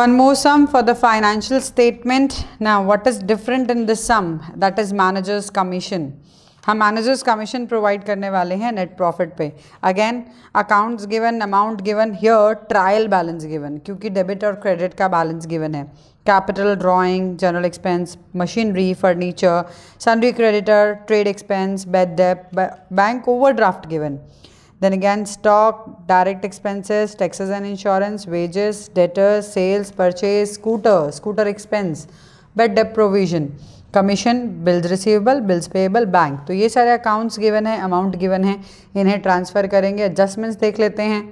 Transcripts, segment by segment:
One more sum for the financial statement. Now, what is different in this sum? That is manager's commission. हम managers commission provide करने वाले हैं net profit पे. Again, accounts given, amount given here, trial balance given. क्योंकि debit और credit का balance given है. Capital drawing, general expense, machinery, furniture, sundry creditor, trade expense, bad debt, bank overdraft given. Then again, stock, direct expenses, taxes and insurance, wages, debtors, sales, purchase, scooter, scooter expense, bad debt provision, commission bills receivable bills payable bank तो ये सारे accounts given है amount given है इन्हें transfer करेंगे adjustments देख लेते हैं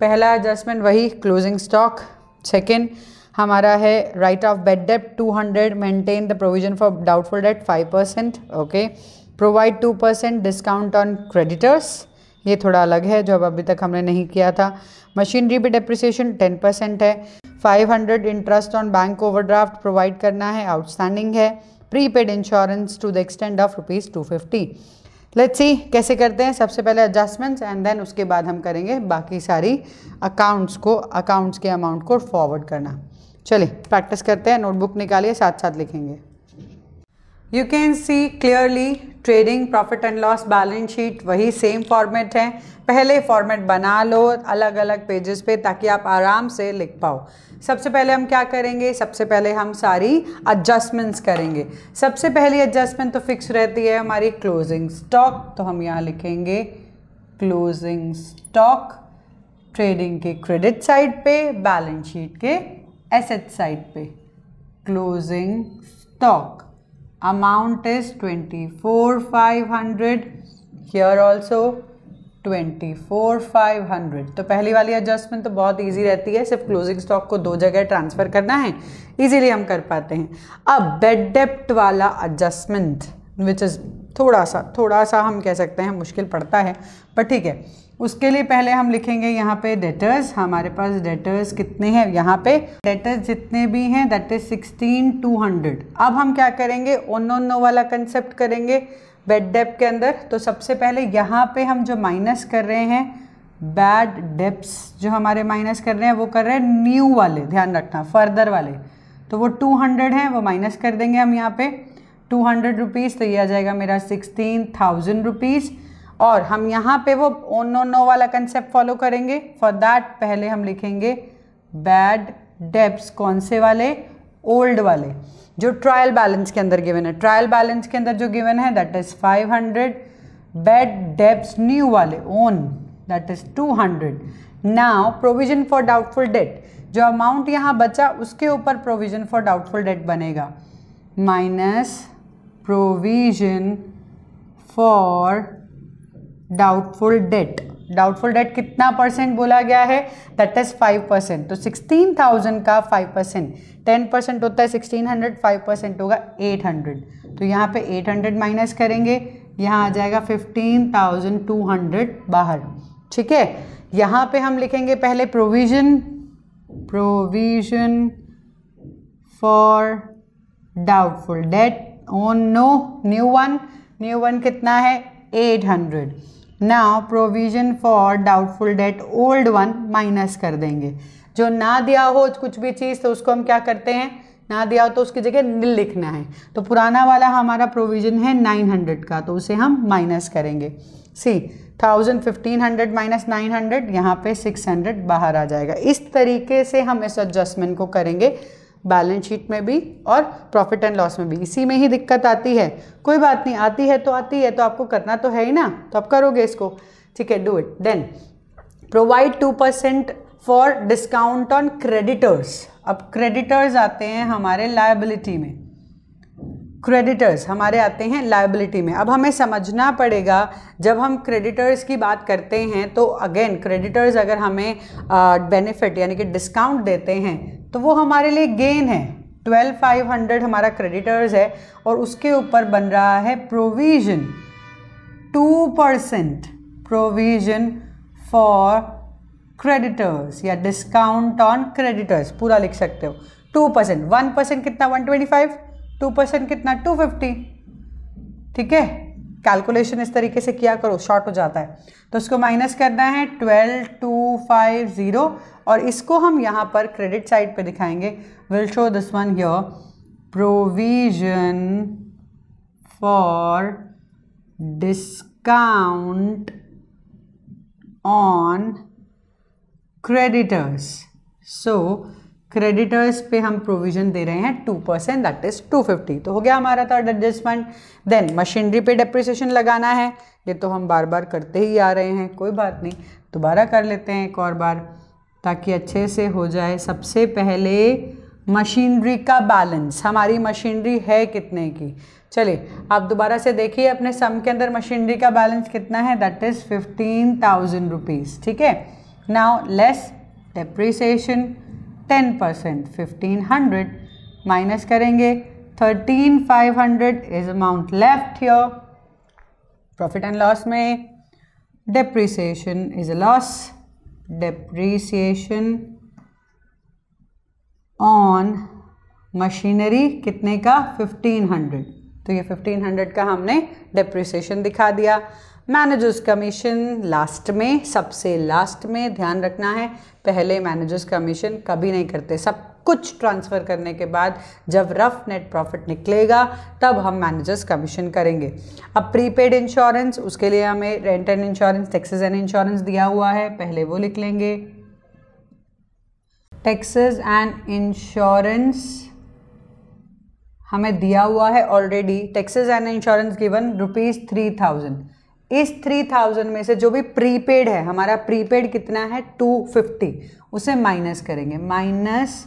पहला एडजस्टमेंट वही क्लोजिंग स्टॉक सेकेंड हमारा है write off bad two 200 maintain the provision for doubtful debt 5 percent okay provide 2 percent discount on creditors ये थोड़ा अलग है जो अब अभी तक हमने नहीं किया था मशीनरी पे डेप्रिसिएशन टेन परसेंट है five hundred interest on bank overdraft provide करना है आउटस्टैंडिंग है prepaid insurance to the extent of rupees two fifty let's see कैसे करते हैं सबसे पहले एडजस्टमेंट्स एंड देन उसके बाद हम करेंगे बाकी सारी अकाउंट्स को अकाउंट्स के अमाउंट को फॉरवर्ड करना चलिए प्रैक्टिस करते हैं नोटबुक निकालिए साथ साथ लिखेंगे you can see clearly trading profit and loss balance sheet वही सेम फॉर्मेट है पहले फॉर्मेट बना लो अलग अलग पेजेस पे ताकि आप आराम से लिख पाओ सबसे पहले हम क्या करेंगे सबसे पहले हम सारी एडजस्टमेंट्स करेंगे सबसे पहली एडजस्टमेंट तो फिक्स रहती है हमारी क्लोजिंग स्टॉक तो हम यहाँ लिखेंगे क्लोजिंग स्टॉक ट्रेडिंग के क्रेडिट साइड पे बैलेंस शीट के एसेट साइड पे closing stock amount is 24500 here also 24500 तो पहली वाली एडजस्टमेंट तो बहुत ईजी रहती है सिर्फ क्लोजिंग स्टॉक को दो जगह ट्रांसफ़र करना है ईजीली हम कर पाते हैं अब बेड डेप्ट वाला एडजस्टमेंट विच इज़ थोड़ा सा थोड़ा सा हम कह सकते हैं मुश्किल पड़ता है पर ठीक है उसके लिए पहले हम लिखेंगे यहाँ पे डेटर्स हमारे पास डेटर्स कितने हैं यहाँ पे डेटर्स जितने भी हैं that is sixteen two hundred अब हम क्या करेंगे ओन ओन नो वाला कंसेप्ट करेंगे बेड डेप के अंदर तो सबसे पहले यहाँ पे हम जो माइनस कर रहे हैं बैड डेप्स जो हमारे माइनस कर रहे हैं वो कर रहे हैं न्यू वाले ध्यान रखना फर्दर वाले तो वो टू हंड्रेड है वो माइनस कर देंगे हम यहाँ पे टू हंड्रेड रुपीज़ तो ये आ जाएगा मेरा सिक्सटीन थाउजेंड रुपीज़ और हम यहाँ पे वो ओन नो नो वाला कंसेप्ट फॉलो करेंगे फॉर दैट पहले हम लिखेंगे बैड डेप्स कौन से वाले ओल्ड वाले जो ट्रायल बैलेंस के अंदर गिवन है ट्रायल बैलेंस के अंदर जो गिवन है that is 500 bad debts new वाले own that is 200 now provision for doubtful debt जो अमाउंट यहाँ बचा उसके ऊपर प्रोविजन फॉर डाउटफुल डेट बनेगा minus provision for doubtful debt doubtful debt कितना परसेंट बोला गया है दैट इज फाइव परसेंट तो सिक्सटीन थाउजेंड का फाइव परसेंट टेन परसेंट होता है सिक्सटीन हंड्रेड फाइव परसेंट होगा एट हंड्रेड तो यहाँ पे एट हंड्रेड माइनस करेंगे यहाँ आ जाएगा फिफ्टीन थाउजेंड टू हंड्रेड बाहर ठीक है यहाँ पे हम लिखेंगे पहले provision provision for doubtful debt on no new one new one कितना है eight hundred now provision for doubtful debt old one minus कर देंगे जो ना दिया हो कुछ भी चीज़ तो उसको हम क्या करते हैं ना दिया हो तो उसकी जगह नील लिखना है तो पुराना वाला हमारा प्रोविज़न है नाइन हंड्रेड का तो उसे हम माइनस करेंगे see thousand fifteen hundred minus nine hundred यहाँ पे सिक्स हंड्रेड बाहर आ जाएगा इस तरीके से हम इस एडजस्टमेंट को करेंगे बैलेंस शीट में भी और प्रॉफिट एंड लॉस में भी इसी में ही दिक्कत आती है कोई बात नहीं आती है तो आती है तो आपको करना तो है ही ना तो आप करोगे इसको ठीक है do it then provide two percent for discount on creditors अब क्रेडिटर्स आते हैं हमारे लाइबिलिटी में क्रेडिटर्स हमारे आते हैं लाइबिलिटी में अब हमें समझना पड़ेगा जब हम क्रेडिटर्स की बात करते हैं तो अगेन क्रेडिटर्स अगर हमें बेनिफिट यानी कि डिस्काउंट देते हैं तो वो हमारे लिए गेन है ट्वेल्व फाइव हंड्रेड हमारा क्रेडिटर्स है और उसके ऊपर बन रहा है provision two percent provision for creditors या डिस्काउंट ऑन क्रेडिटर्स पूरा लिख सकते हो टू परसेंट वन परसेंट कितना one twenty five two percent कितना टू फिफ्टी ठीक है कैलकुलेशन इस तरीके से किया करो शॉर्ट हो जाता है तो इसको माइनस करना है ट्वेल्व टू फाइव ज़ीरो और इसको हम यहाँ पर क्रेडिट साइड पे दिखाएंगे will show this one your provision for discount on creditors So creditors पे हम प्रोविजन दे रहे हैं two percent that is two fifty तो हो गया हमारा थर्ड एडजस्टमेंट देन मशीनरी पे डेप्रिसिएशन लगाना है ये तो हम बार बार करते ही आ रहे हैं कोई बात नहीं दोबारा कर लेते हैं एक और बार ताकि अच्छे से हो जाए सबसे पहले मशीनरी का बैलेंस हमारी मशीनरी है कितने की चलिए आप दोबारा से देखिए अपने सम के अंदर मशीनरी का बैलेंस कितना है that is fifteen thousand rupees ठीक है now less depreciation ten percent fifteen hundred minus करेंगे thirteen five hundred is amount left here profit and loss में depreciation is a loss depreciation on machinery कितने का fifteen hundred तो ये fifteen hundred का हमने depreciation दिखा दिया मैनेजर्स कमीशन लास्ट में सबसे लास्ट में ध्यान रखना है पहले मैनेजर्स कमीशन कभी नहीं करते सब कुछ ट्रांसफ़र करने के बाद जब रफ नेट प्रॉफिट निकलेगा तब हम मैनेजर्स कमीशन करेंगे अब प्रीपेड इंश्योरेंस उसके लिए हमें rent and insurance taxes and insurance दिया हुआ है पहले वो लिख लेंगे टैक्सेस एंड इंश्योरेंस हमें दिया हुआ है already taxes and insurance given rupees three thousand इस थ्री थाउजेंड में से जो भी प्रीपेड है हमारा प्रीपेड कितना है टू फिफ्टी उसे माइनस करेंगे minus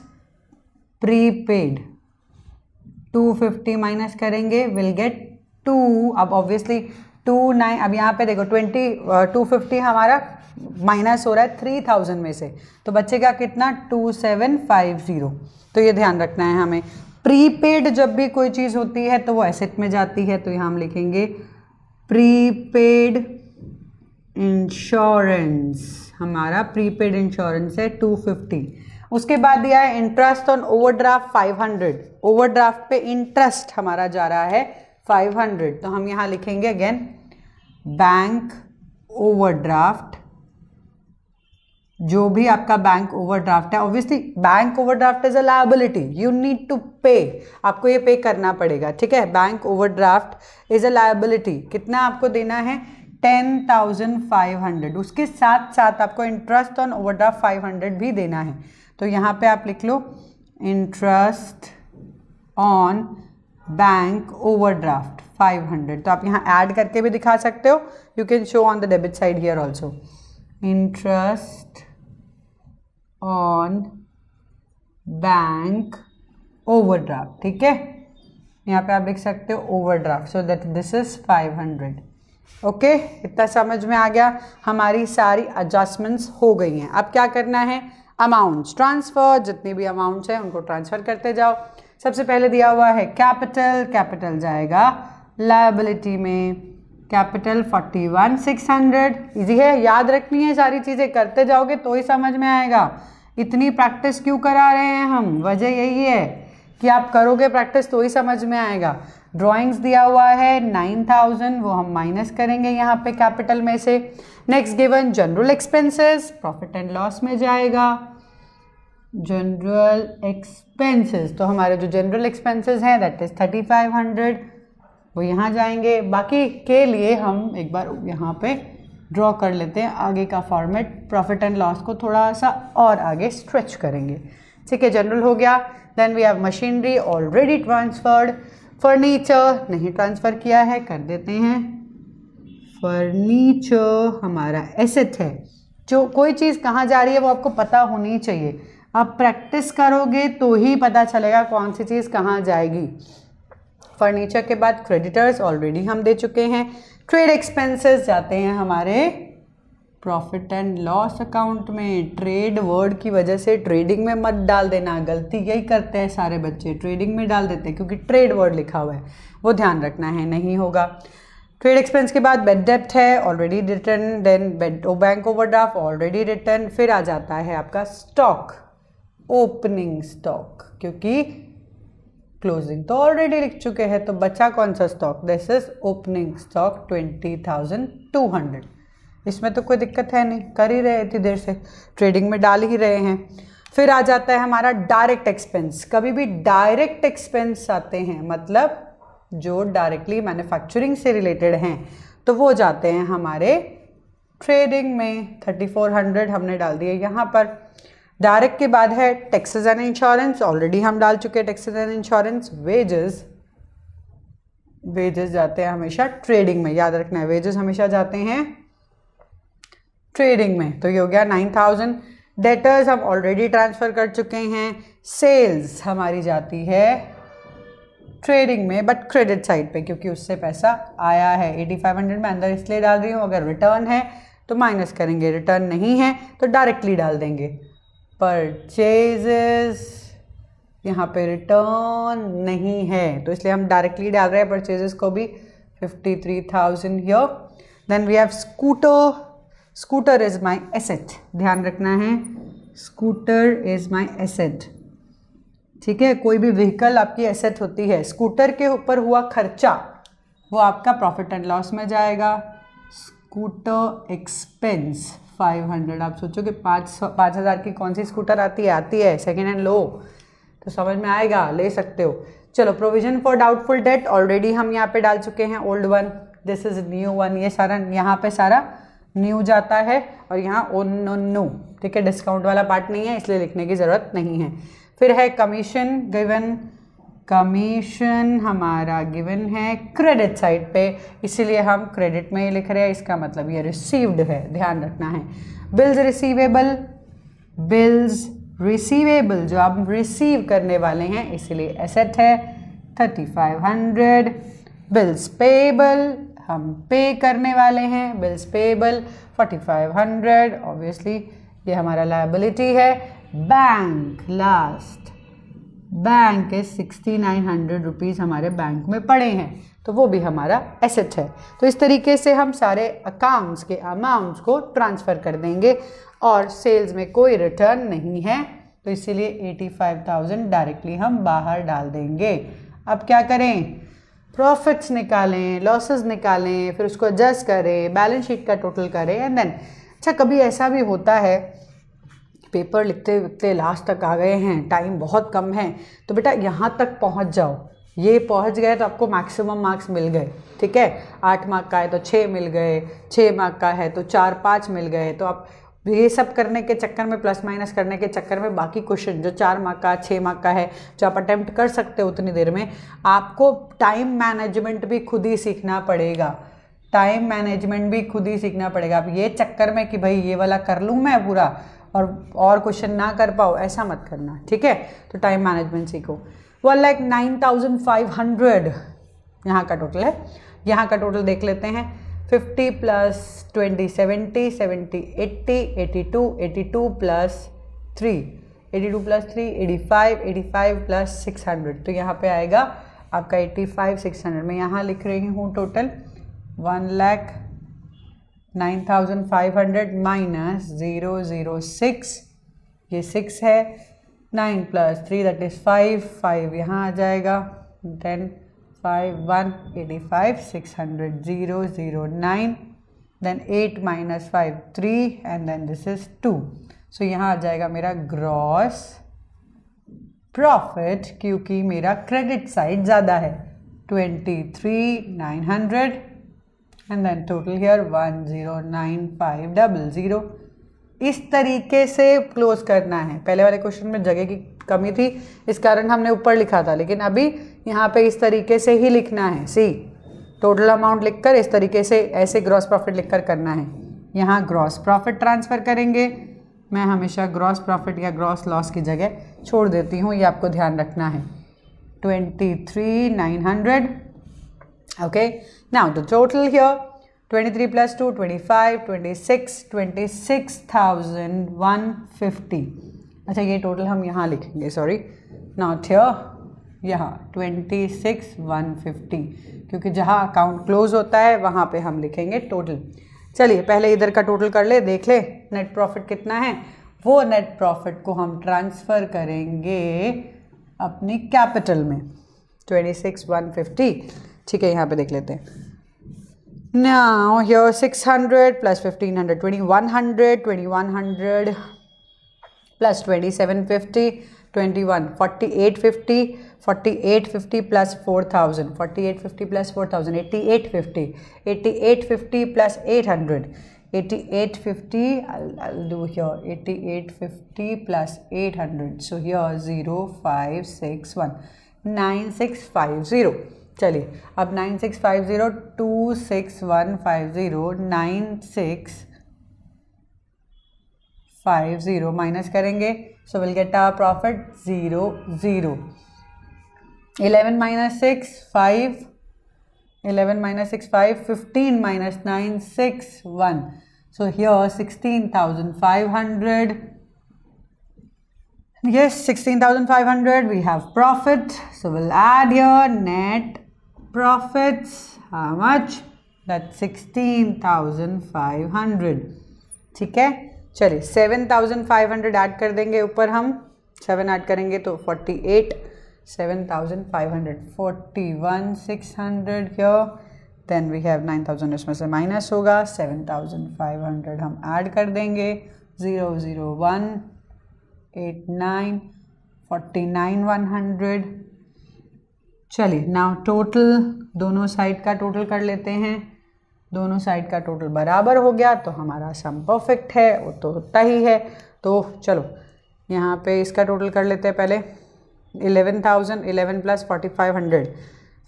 prepaid two fifty minus करेंगे विल गेट टू अब ऑब्वियसली टू नाइन अब यहाँ पे देखो ट्वेंटी टू फिफ्टी हमारा माइनस हो रहा है थ्री थाउजेंड में से तो बच्चे का कितना टू सेवन फाइव ज़ीरो तो ये ध्यान रखना है हमें प्रीपेड जब भी कोई चीज़ होती है तो वो एसेट में जाती है तो यहाँ हम लिखेंगे प्रीपेड इंश्योरेंस हमारा प्रीपेड इंश्योरेंस है टू फिफ्टी उसके बाद दिया है interest on overdraft five hundred overdraft पे इंटरेस्ट हमारा जा रहा है फाइव हंड्रेड तो हम यहाँ लिखेंगे अगेन बैंक ओवरड्राफ्ट जो भी आपका बैंक ओवरड्राफ्ट है obviously bank overdraft is a liability you need to pay आपको ये पे करना पड़ेगा ठीक है bank overdraft is a liability कितना आपको देना है टेन थाउजेंड फाइव हंड्रेड उसके साथ साथ आपको interest on overdraft five hundred भी देना है तो यहाँ पे आप लिख लो interest on bank overdraft hundred तो आप यहाँ ऐड करके भी दिखा सकते हो you can show on the debit side here also interest on bank overdraft ठीक है यहाँ पे आप लिख सकते हो overdraft so that this is 500 okay okay, इतना समझ में आ गया हमारी सारी एडजस्टमेंट्स हो गई हैं अब क्या करना है अमाउंट्स ट्रांसफ़र जितने भी अमाउंट्स हैं उनको ट्रांसफ़र करते जाओ सबसे पहले दिया हुआ है कैपिटल कैपिटल जाएगा लाइबिलिटी में capital forty one six hundred easy है याद रखनी है सारी चीज़ें करते जाओगे तो ही समझ में आएगा इतनी प्रैक्टिस क्यों करा रहे हैं हम वजह यही है कि आप करोगे प्रैक्टिस तो ही समझ में आएगा ड्राइंग्स दिया हुआ है नाइन थाउजेंड वो हम माइनस करेंगे यहाँ पे कैपिटल में से next given general expenses profit and loss में जाएगा जनरल एक्सपेंसेस तो हमारे जो जनरल एक्सपेंसेस हैं that is thirty five hundred वो यहाँ जाएंगे बाकी के लिए हम एक बार यहाँ पे ड्रॉ कर लेते हैं आगे का फॉर्मेट प्रॉफिट एंड लॉस को थोड़ा सा और आगे स्ट्रेच करेंगे ठीक है जनरल हो गया then we have machinery already transferred furniture नहीं ट्रांसफ़र किया है कर देते हैं फर्नीचर हमारा एसेट है जो कोई चीज़ कहाँ जा रही है वो आपको पता होनी चाहिए आप प्रैक्टिस करोगे तो ही पता चलेगा कौन सी चीज़ कहाँ जाएगी फर्नीचर के बाद क्रेडिटर्स ऑलरेडी हम दे चुके हैं ट्रेड एक्सपेंसेस जाते हैं हमारे प्रॉफिट एंड लॉस अकाउंट में ट्रेड वर्ड की वजह से ट्रेडिंग में मत डाल देना गलती यही करते हैं सारे बच्चे ट्रेडिंग में डाल देते हैं क्योंकि ट्रेड वर्ड लिखा हुआ है वो ध्यान रखना है नहीं होगा ट्रेड एक्सपेंस के बाद बेड डेप्थ है already written then bad bank overdraft already written फिर आ जाता है आपका स्टॉक ओपनिंग स्टॉक क्योंकि क्लोजिंग तो ऑलरेडी लिख चुके हैं तो बचा कौन सा stock this is opening stock twenty thousand two hundred इसमें तो कोई दिक्कत है नहीं कर ही रहे इतनी देर से ट्रेडिंग में डाल ही रहे हैं फिर आ जाता है हमारा डायरेक्ट एक्सपेंस कभी भी डायरेक्ट एक्सपेंस आते हैं मतलब जो डायरेक्टली मैन्युफैक्चरिंग से रिलेटेड हैं तो वो जाते हैं हमारे ट्रेडिंग में थर्टी फोर हंड्रेड हमने डाल दिए यहाँ पर डायरेक्ट के बाद है टैक्सेस एंड इंश्योरेंस ऑलरेडी हम डाल चुके हैं taxes and insurance wages wages जाते हैं हमेशा ट्रेडिंग में याद रखना है वेजेस हमेशा जाते हैं ट्रेडिंग में तो ये हो गया नाइन थाउजेंड डेटर्स हम ऑलरेडी ट्रांसफ़र कर चुके हैं सेल्स हमारी जाती है ट्रेडिंग में बट क्रेडिट साइड पे क्योंकि उससे पैसा आया है एटी फाइव हंड्रेड में अंदर इसलिए डाल रही हूँ अगर रिटर्न है तो माइनस करेंगे रिटर्न नहीं है तो डायरेक्टली डाल देंगे परचेजेस यहाँ पे रिटर्न नहीं है तो इसलिए हम डायरेक्टली डाल रहे हैं परचेजेस को भी fifty three thousand here then we have scooter scooter is my asset ध्यान रखना है स्कूटर इज़ माई एसेट ठीक है कोई भी व्हीकल आपकी एसेट होती है स्कूटर के ऊपर हुआ खर्चा वो आपका प्रॉफिट एंड लॉस में जाएगा स्कूटर एक्सपेंस फाइव हंड्रेड आप सोचो कि पाँच सौ पाँच हज़ार की कौन सी स्कूटर आती है आती है सेकेंड हैंड लो तो समझ में आएगा ले सकते हो चलो provision for doubtful debt already हम यहाँ पे डाल चुके हैं old one this is new one ये सारा यहाँ पे सारा न्यू जाता है और यहाँ ओन नो ठीक है डिस्काउंट वाला पार्ट नहीं है इसलिए लिखने की ज़रूरत नहीं है फिर है कमीशन गिवन कमीशन हमारा गिवन है क्रेडिट साइड पे इसीलिए हम क्रेडिट में लिख रहे हैं इसका मतलब ये रिसीव्ड है ध्यान रखना है बिल्स रिसीवेबल बिल्स रिसीवेबल जो आप रिसीव करने वाले हैं इसीलिए एसेट है thirty five hundred bills payable हम पे करने वाले हैं bills payable forty five hundred obviously ये हमारा लाइबिलिटी है बैंक लास्ट बैंक के सिक्सटी नाइन हंड्रेड रुपीज़ हमारे बैंक में पड़े हैं तो वो भी हमारा एसेट है तो इस तरीके से हम सारे अकाउंट्स के अमाउंट्स को ट्रांसफ़र कर देंगे और सेल्स में कोई रिटर्न नहीं है तो इसीलिए थाउजेंड डायरेक्टली हम बाहर डाल देंगे अब क्या करें प्रॉफिट्स निकालें लॉसेस निकालें फिर उसको एडजस्ट करें बैलेंस शीट का टोटल करें एंड देन अच्छा कभी ऐसा भी होता है पेपर लिखते लिखते लास्ट तक आ गए हैं टाइम बहुत कम है तो बेटा यहाँ तक पहुँच जाओ ये पहुँच गए तो आपको मैक्सिमम मार्क्स मिल गए ठीक है आठ मार्क का है तो छः मिल गए छः मार्क का है तो चार पाँच मिल गए तो आप ये सब करने के चक्कर में प्लस माइनस करने के चक्कर में बाकी क्वेश्चन जो चार मार्क का छः मार्क का है जो आप अटैम्प्ट कर सकते हो उतनी देर में आपको टाइम मैनेजमेंट भी खुद ही सीखना पड़ेगा टाइम मैनेजमेंट भी खुद ही सीखना पड़ेगा आप ये चक्कर में कि भाई ये वाला कर लूँ मैं पूरा और और क्वेश्चन ना कर पाओ ऐसा मत करना ठीक है तो टाइम मैनेजमेंट सीखो one like nine thousand five hundred यहाँ का टोटल है यहाँ का टोटल देख लेते हैं fifty plus twenty seventy seventy eighty eighty two eighty two plus three eighty two plus three eighty five eighty five plus six hundred तो यहाँ पे आएगा आपका एट्टी फाइव सिक्स हंड्रेड मैं यहाँ लिख रही हूँ total one lakh 9500 minus zero zero six ये सिक्स है nine plus three that is five five यहाँ आ जाएगा then five one eighty five six hundred zero zero nine then eight minus five three and then this is two so यहाँ आ जाएगा मेरा gross profit क्योंकि मेरा क्रेडिट साइड ज़्यादा है twenty three nine hundred and then total here one zero nine five double zero इस तरीके से क्लोज करना है पहले वाले क्वेश्चन में जगह की कमी थी इस कारण हमने ऊपर लिखा था लेकिन अभी यहाँ पे इस तरीके से ही लिखना है सी टोटल अमाउंट लिखकर इस तरीके से ऐसे ग्रॉस प्रॉफिट लिखकर करना है यहाँ ग्रॉस प्रॉफिट ट्रांसफ़र करेंगे मैं हमेशा ग्रॉस प्रॉफिट या ग्रॉस लॉस की जगह छोड़ देती हूँ ये आपको ध्यान रखना है twenty three nine hundred okay Now the total here 23 plus 2, 25, 26, 26,150. अच्छा ये टोटल हम यहाँ लिखेंगे सॉरी नॉट हियर यहाँ 26,150 क्योंकि जहाँ अकाउंट क्लोज होता है वहाँ पे हम लिखेंगे टोटल चलिए पहले इधर का टोटल कर ले देख ले नेट प्रॉफिट कितना है वो नेट प्रॉफिट को हम ट्रांसफ़र करेंगे अपनी कैपिटल में 26,150 ठीक है यहाँ पे देख लेते हैं ना six hundred plus fifteen hundred twenty one hundred twenty one hundred plus twenty seven fifty twenty one forty eight fifty forty eight fifty plus four thousand forty eight fifty plus four thousand eighty eight fifty eighty eight fifty plus eight hundred eighty eight fifty do here eighty eight fifty plus eight hundred so here zero five six one nine six five zero चलिए अब nine six five zero two six one five zero nine six five zero minus करेंगे so will get a profit zero zero eleven minus six five eleven minus six five fifteen minus nine six one so here sixteen thousand five hundred yes hundred. we have profit so we'll add your net profits how much that 16,500 ठीक है चलिए 7,500 add कर देंगे ऊपर हम 7 add करेंगे तो 48 7,500 41,600 here then we have 9,000 इसमें से माइनस होगा 7,500 हम ऐड कर देंगे 001 89 वन हंड्रेड चलिए नाउ टोटल दोनों साइड का टोटल कर लेते हैं दोनों साइड का टोटल बराबर हो गया तो हमारा सम परफेक्ट है वो तो होता ही है तो चलो यहाँ पे इसका टोटल कर लेते हैं पहले 11,000 thousand plus forty five hundred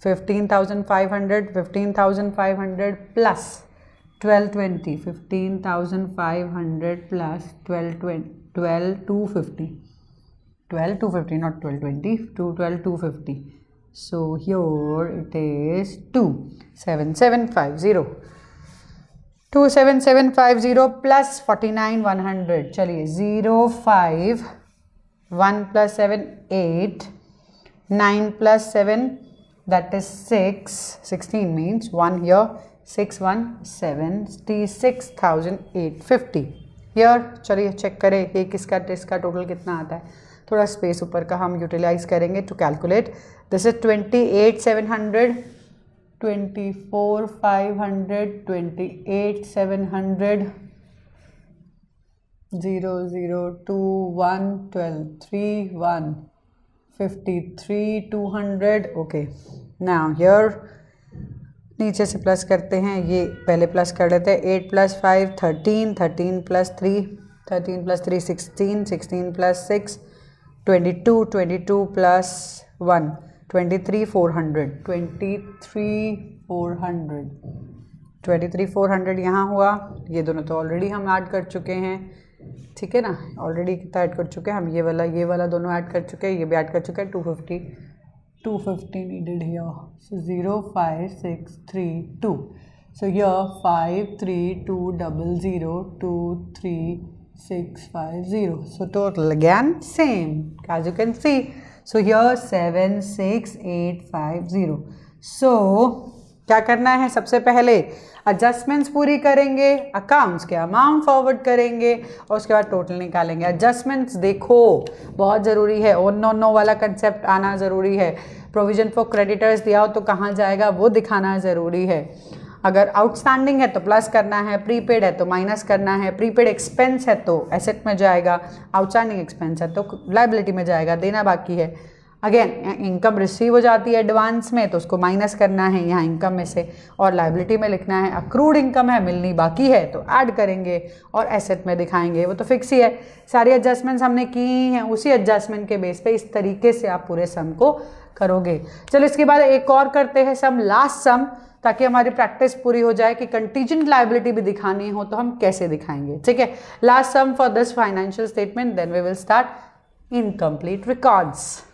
fifteen thousand five hundred fifteen thousand five hundred plus twelve twenty fifteen thousand five hundred plus twelve twenty twelve two fifty twelve two fifty not twelve twenty two twelve two fifty So here it is plus forty nine plus hundred चलिए 0 5 1 plus 7 8 9 plus 7 that is 6 16 means 1 here six thousand eight fifty here चलिए चेक करें एक इसका इसका total कितना आता है थोड़ा स्पेस ऊपर का हम यूटिलाइज करेंगे to calculate this is twenty eight 24 500 28 700 0 0 2 1 12 3 1 53 200 okay now here नीचे से प्लस करते हैं ये पहले प्लस कर लेते हैं eight plus five thirteen thirteen plus three thirteen plus three sixteen sixteen plus six twenty two twenty two plus one twenty three four hundred twenty three four hundred twenty three four hundred यहाँ हुआ ये दोनों तो already हम add कर चुके हैं ठीक है ना ऑलरेडी कितना ऐड कर चुके हैं हम ये वाला ये वाला दोनों ऐड कर चुके हैं ये भी ऐड कर चुके हैं two fifty two fifty needed here so zero five six three two so yo five three two double zero two three six five zero so total again same as you can see so here seven six eight five zero so क्या करना है सबसे पहले adjustments पूरी करेंगे accounts के amount forward करेंगे और उसके बाद टोटल निकालेंगे एडजस्टमेंट्स देखो बहुत ज़रूरी है ओन नो नो वाला कंसेप्ट आना ज़रूरी है प्रोविज़न फॉर क्रेडिटर्स दिया हो तो कहाँ जाएगा वो दिखाना ज़रूरी है अगर आउटस्टैंडिंग है तो प्लस करना है प्रीपेड है तो माइनस करना है प्रीपेड एक्सपेंस है तो एसेट में जाएगा आउटस्टैंडिंग एक्सपेंस है तो लाइबिलिटी में जाएगा देना बाकी है अगेन इनकम रिसीव हो जाती है एडवांस में तो उसको माइनस करना है यहाँ इनकम में से और लाइबिलिटी में लिखना है अक्रूड इनकम है मिलनी बाकी है तो ऐड करेंगे और एसेट में दिखाएंगे वो तो फिक्स ही है सारी एडजस्टमेंट्स हमने की हैं उसी एडजस्टमेंट के बेस पे इस तरीके से आप पूरे सम को करोगे चलो इसके बाद एक और करते हैं सम लास्ट सम ताकि हमारी प्रैक्टिस पूरी हो जाए कि कंटीजेंट लाइबिलिटी भी दिखानी हो तो हम कैसे दिखाएंगे ठीक है last sum for this financial statement then we will start incomplete records